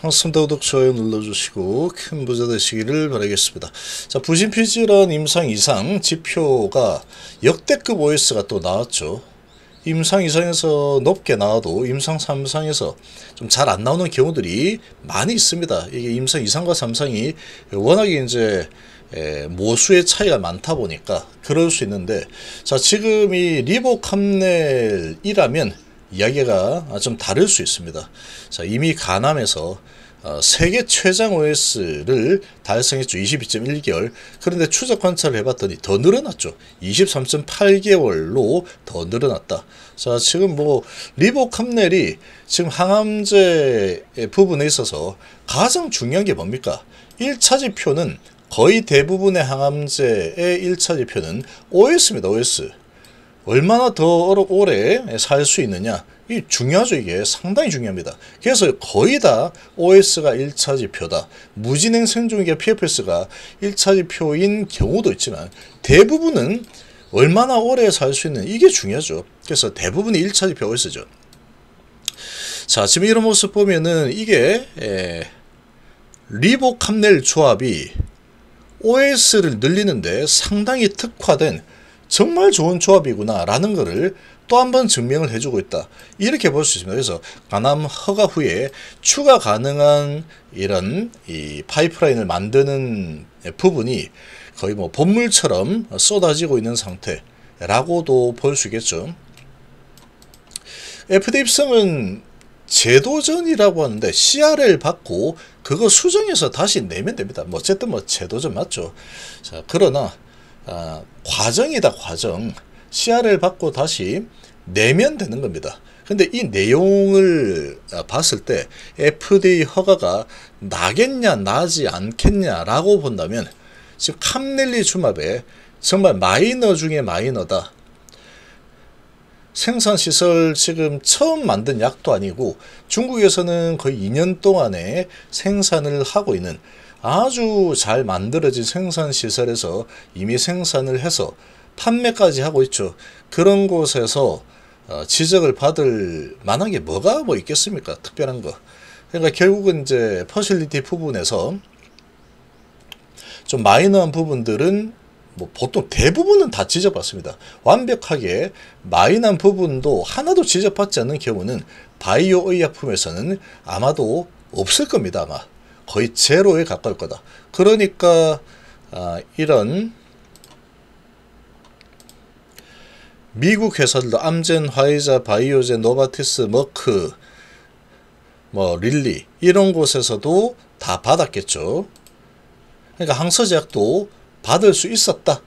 항상 더독 좋아요 눌러주시고 큰 부자 되시기를 바라겠습니다. 자 부신피질환 임상 이상 지표가 역대급 OS가 또 나왔죠. 임상 이상에서 높게 나와도 임상 3상에서 좀 잘 안 나오는 경우들이 많이 있습니다. 이게 임상 이상과 3상이 워낙에 이제 모수의 차이가 많다 보니까 그럴 수 있는데 자 지금 이 리보캄넬이라면 이야기가 좀 다를 수 있습니다. 자, 이미 가남에서 어, 세계 최장 OS를 달성했죠. 22.1개월. 그런데 추적 관찰을 해봤더니 더 늘어났죠. 23.8개월로 더 늘어났다. 자, 지금 뭐, 리보캄넬이 지금 항암제 부분에 있어서 가장 중요한 게 뭡니까? 1차 지표는 거의 대부분의 항암제의 1차 지표는 OS입니다. OS. 얼마나 더 오래 살 수 있느냐 이 중요하죠 이게 상당히 중요합니다 그래서 거의 다 OS가 1차 지표다 무진행 생존기가 PFS가 1차 지표인 경우도 있지만 대부분은 얼마나 오래 살 수 있는 이게 중요하죠 그래서 대부분이 1차 지표 OS죠 자 지금 이런 모습 보면은 이게 에, 리보캄넬 조합이 OS를 늘리는데 상당히 특화된 정말 좋은 조합이구나라는 것을 또 한 번 증명을 해주고 있다. 이렇게 볼 수 있습니다. 그래서 가남 허가 후에 추가 가능한 이런 이 파이프라인을 만드는 부분이 거의 뭐 본물처럼 쏟아지고 있는 상태라고도 볼 수 있겠죠. FDA 입성은 제도전이라고 하는데 CRL 받고 그거 수정해서 다시 내면 됩니다. 뭐 어쨌든 뭐 제도전 맞죠. 자 그러나 아, 과정이다 과정 CR을 받고 다시 내면 되는 겁니다. 근데 이 내용을 아, 봤을 때 FDA 허가가 나겠냐 나지 않겠냐라고 본다면 지금 캄넬리 주마에 정말 마이너 중에 마이너다. 생산시설 지금 처음 만든 약도 아니고 중국에서는 거의 2년 동안에 생산을 하고 있는 아주 잘 만들어진 생산시설에서 이미 생산을 해서 판매까지 하고 있죠. 그런 곳에서 어, 지적을 받을 만한 게 뭐가 뭐 있겠습니까? 특별한 거. 그러니까 결국은 이제 퍼실리티 부분에서 좀 마이너한 부분들은 뭐 보통 대부분은 다 지적받습니다. 완벽하게 마이너한 부분도 하나도 지적받지 않는 경우는 바이오의 약품에서는 아마도 없을 겁니다. 아마. 거의 제로에 가까울 거다. 그러니까 아, 이런 미국 회사들도 암젠, 화이자, 바이오젠, 노바티스, 머크, 뭐 릴리 이런 곳에서도 다 받았겠죠. 그러니까 항서제약도 받을 수 있었다.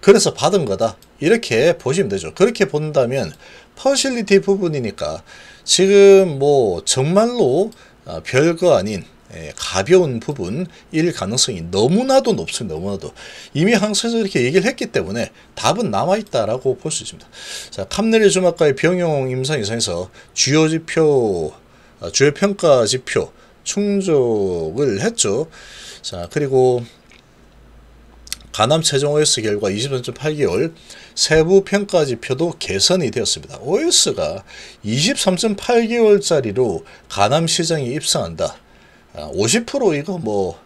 그래서 받은 거다. 이렇게 보시면 되죠. 그렇게 본다면 퍼실리티 부분이니까 지금 뭐 정말로 아, 별거 아닌 예, 가벼운 부분일 가능성이 너무나도 높습니다. 너무나도. 이미 항소에서 이렇게 얘기를 했기 때문에 답은 남아있다라고 볼 수 있습니다. 자, 캄넬리 주막과의 병용 임상 이상에서 주요 지표, 아, 주요 평가 지표 충족을 했죠. 자, 그리고 가남 최종 OS 결과 23.8개월 세부 평가 지표도 개선이 되었습니다. OS가 23.8개월짜리로 가남 시장에 입성한다. 50% 아, 이거 뭐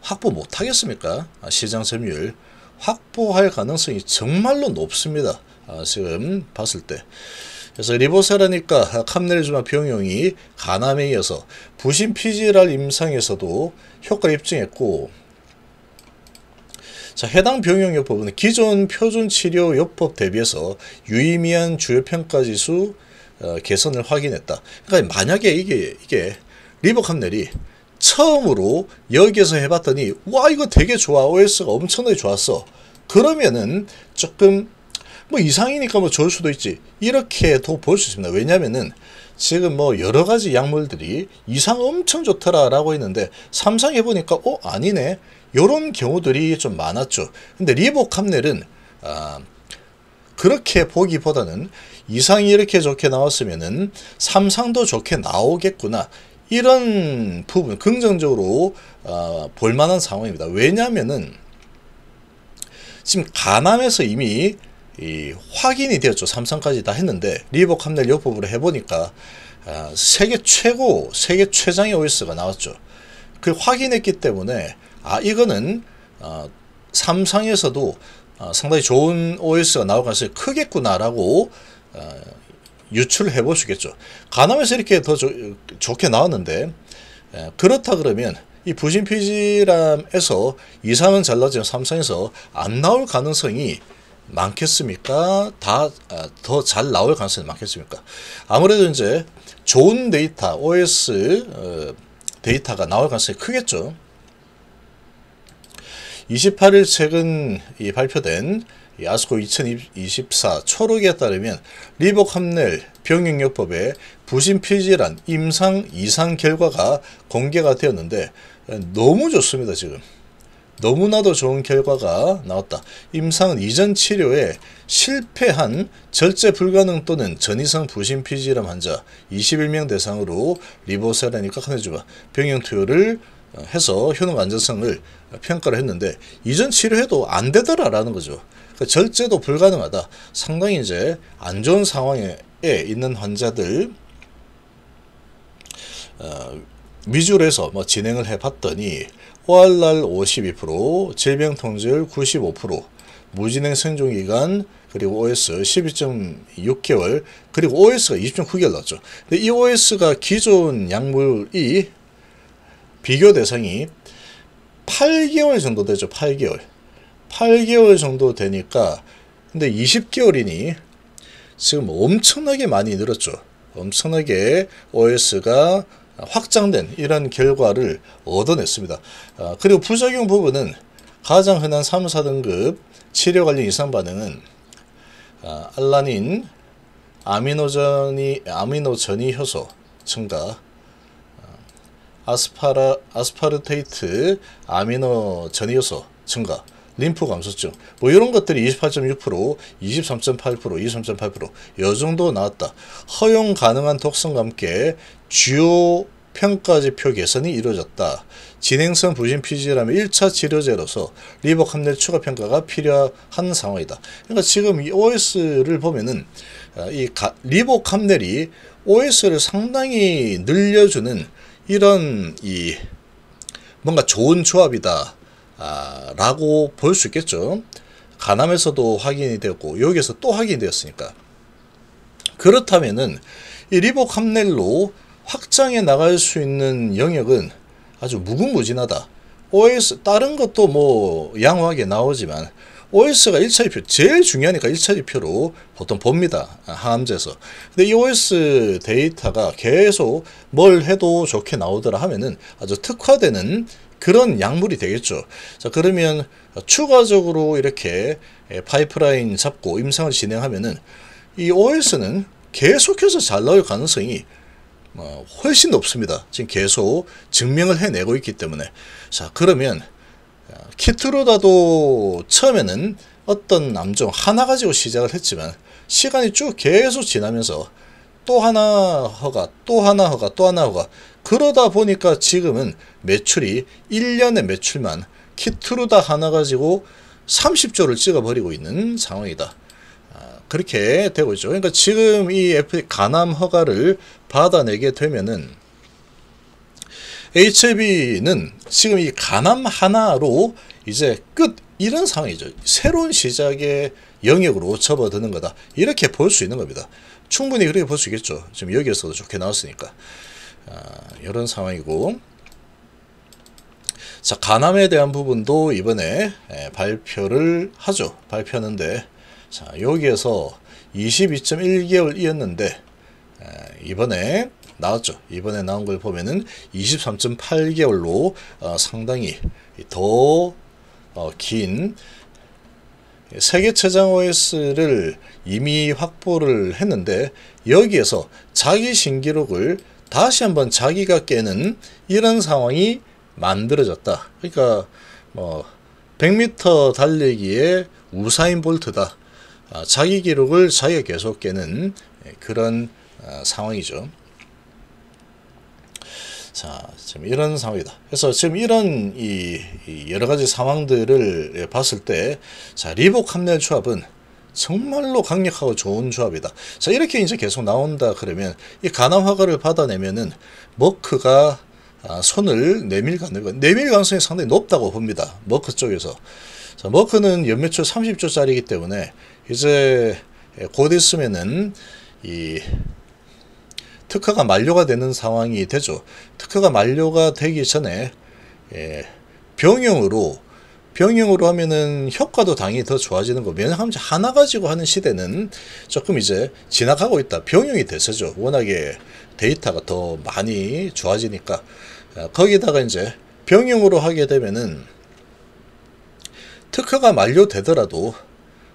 확보 못하겠습니까? 아, 시장 점유율 확보할 가능성이 정말로 높습니다. 아, 지금 봤을 때. 그래서 리보세라니까 캄네리즈마 병용이 간암에 이어서 부신 피 g r 임상에서도 효과 를 입증했고 자, 해당 병용요법은 기존 표준 치료 요법 대비해서 유의미한 주요 평가 지수 어, 개선을 확인했다. 그러니까 만약에 이게 이게 리버캄넬이 처음으로 여기에서 해봤더니 와 이거 되게 좋아 OS가 엄청나게 좋았어 그러면은 조금 뭐 이상이니까 뭐 좋을 수도 있지 이렇게도 볼 수 있습니다 왜냐면은 지금 뭐 여러가지 약물들이 이상 엄청 좋더라 라고 했는데 삼성 해보니까 어 아니네 요런 경우들이 좀 많았죠 근데 리보캄넬은 아, 그렇게 보기보다는 이상이 이렇게 좋게 나왔으면은 삼상도 좋게 나오겠구나 이런 부분 긍정적으로 어, 볼만한 상황입니다. 왜냐하면은 지금 가남에서 이미 확인이 되었죠. 삼성까지 다 했는데 리버 캄넬 역법으로 해보니까 어, 세계 최고, 세계 최장의 OS가 나왔죠. 그 확인했기 때문에 아 이거는 어, 삼성에서도 어, 상당히 좋은 OS가 나올 가능성이 크겠구나라고 어, 유출해 보시겠죠. 가남에서 이렇게 더 조, 좋게 나왔는데 에, 그렇다 그러면 이 부진 PG람에서 이상은 잘 나지만 삼성에서 안 나올 가능성이 많겠습니까? 다 더잘 아, 나올 가능성이 많겠습니까? 아무래도 이제 좋은 데이터, OS 어, 데이터가 나올 가능성이 크겠죠. 28일 최근 발표된 야스코 2024 초록에 따르면 리복합넬 병역요법의 부신피질환 임상 이상 결과가 공개가 되었는데 어, 너무 좋습니다 지금 너무나도 좋은 결과가 나왔다. 임상은 이전 치료에 실패한 절제 불가능 또는 전이성 부신피질암 환자 21명 대상으로 리보세라니깎아내주마 병용 투여를 어, 해서 효능 안전성을 평가를 했는데 이전 치료해도 안 되더라라는 거죠. 그 절제도 불가능하다. 상당히 이제 안 좋은 상황에 있는 환자들 어, 위주로 해서 뭐 진행을 해봤더니 ORR 52%, 질병 통제율 95%, 무진행 생존기간 그리고 OS 12.6개월 그리고 OS가 20.9개월 나왔죠 근데 이 OS가 기존 약물이 비교 대상이 8개월 정도 되죠. 8개월. 8개월 정도 되니까 근데 20개월이니 지금 엄청나게 많이 늘었죠. 엄청나게 OS가 확장된 이런 결과를 얻어냈습니다. 아, 그리고 부작용 부분은 가장 흔한 3, 4등급 치료 관련 이상 반응은 아, 알라닌, 아미노전이, 아미노전이 효소 증가, 아, 아스파라, 아스파르테이트 아미노 전이효소 증가 림프 감소증 뭐 이런 것들이 28.6% 23.8% 23.8%이 정도 나왔다. 허용 가능한 독성과 함께 주요 평가지표 개선이 이루어졌다. 진행성 부진 피지라면 1차 치료제로서 리버 캄넬 추가 평가가 필요한 상황이다. 그러니까 지금 이 OS를 보면은 아, 이 리버 캄넬이 OS를 상당히 늘려주는 이런 이 뭔가 좋은 조합이다. 아, 라고 볼 수 있겠죠. 가남에서도 확인이 되었고 여기에서 또 확인이 되었으니까 그렇다면이 리복 함넬로 확장해 나갈 수 있는 영역은 아주 무궁무진하다. OS 다른 것도 뭐 양호하게 나오지만 OS가 1차 지표 제일 중요하니까 1차 지표로 보통 봅니다. 항암제에서. 근데 이 OS 데이터가 계속 뭘 해도 좋게 나오더라 하면은 아주 특화되는 그런 약물이 되겠죠. 자, 그러면 추가적으로 이렇게 예, 파이프라인 잡고 임상을 진행하면은 이 OS는 계속해서 잘 나올 가능성이 어, 훨씬 높습니다. 지금 계속 증명을 해내고 있기 때문에. 자, 그러면 아, 키트로다도 처음에는 어떤 암종 하나 가지고 시작을 했지만 시간이 쭉 계속 지나면서 또 하나 허가, 또 하나 허가, 또 하나 허가. 그러다 보니까 지금은 매출이 1년의 매출만 키트루다 하나 가지고 30조를 찍어버리고 있는 상황이다. 아, 그렇게 되고 있죠. 그러니까 지금 이 F 간암 허가를 받아내게 되면은 HB는 지금 이 간암 하나로 이제 끝 이런 상황이죠. 새로운 시작의 영역으로 접어드는 거다. 이렇게 볼 수 있는 겁니다. 충분히 그렇게 볼 수 있겠죠. 지금 여기에서도 좋게 나왔으니까. 아, 이런 상황이고 자 간암에 대한 부분도 이번에 예, 발표를 하죠. 발표하는데 자 여기에서 22.1개월 이었는데 예, 이번에 나왔죠. 이번에 나온 걸 보면은 23.8개월로 어, 상당히 더긴 어, 세계최장 OS를 이미 확보를 했는데 여기에서 자기 신기록을 다시 한번 자기가 깨는 이런 상황이 만들어졌다. 그러니까 뭐 100m 달리기에 우사인 볼트다. 아, 자기 기록을 자기가 계속 깨는 그런 아, 상황이죠. 자, 지금 이런 상황이다. 그래서 지금 이런 이, 이 여러 가지 상황들을 예, 봤을 때, 자, 리복 합렬 조합은 정말로 강력하고 좋은 조합이다. 자, 이렇게 이제 계속 나온다 그러면 이 가남 화가를 받아내면은 머크가 아, 손을 내밀 가능성, 내밀 가능성이 상당히 높다고 봅니다. 머크 쪽에서. 자, 머크는 연매출 30조짜리이기 때문에 이제 곧 있으면은 이 특허가 만료가 되는 상황이 되죠. 특허가 만료가 되기 전에 예, 병용으로 병용으로 하면은 효과도 당연히 더 좋아지는 거 면역함지 하나 가지고 하는 시대는 조금 이제 지나가고 있다 병용이 됐서죠 워낙에 데이터가 더 많이 좋아지니까 아, 거기다가 이제 병용으로 하게 되면은 특허가 만료되더라도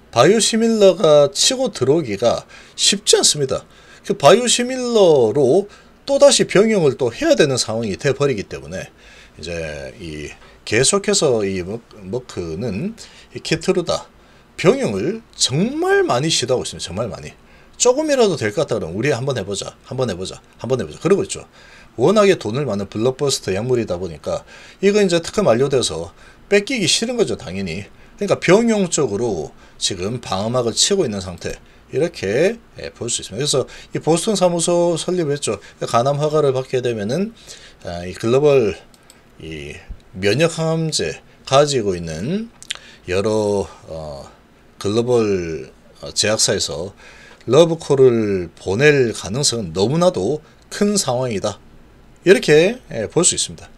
바이오시밀러가 치고 들어오기가 쉽지 않습니다 그 바이오시밀러로 또다시 병용을 또 해야 되는 상황이 돼버리기 때문에 이제 이 계속해서 이 머크는 이케트루다 병용을 정말 많이 시도하고 있습니다. 정말 많이. 조금이라도 될 것 같다 그러면 우리 한번 해보자. 한번 해보자. 한번 해보자. 그러고 있죠. 워낙에 돈을 많은 블록버스터 약물이다 보니까 이거 이제 특허 만료돼서 뺏기기 싫은 거죠. 당연히. 그러니까 병용 쪽으로 지금 방어막을 치고 있는 상태. 이렇게 예, 볼수 있습니다. 그래서 이 보스턴 사무소 설립 했죠. 가남 그러니까 허가를 받게 되면은 아, 이 글로벌 이 면역 항암제 가지고 있는 여러 어 글로벌 어, 제약사에서 러브콜을 보낼 가능성은 너무나도 큰 상황이다. 이렇게 예, 볼수 있습니다.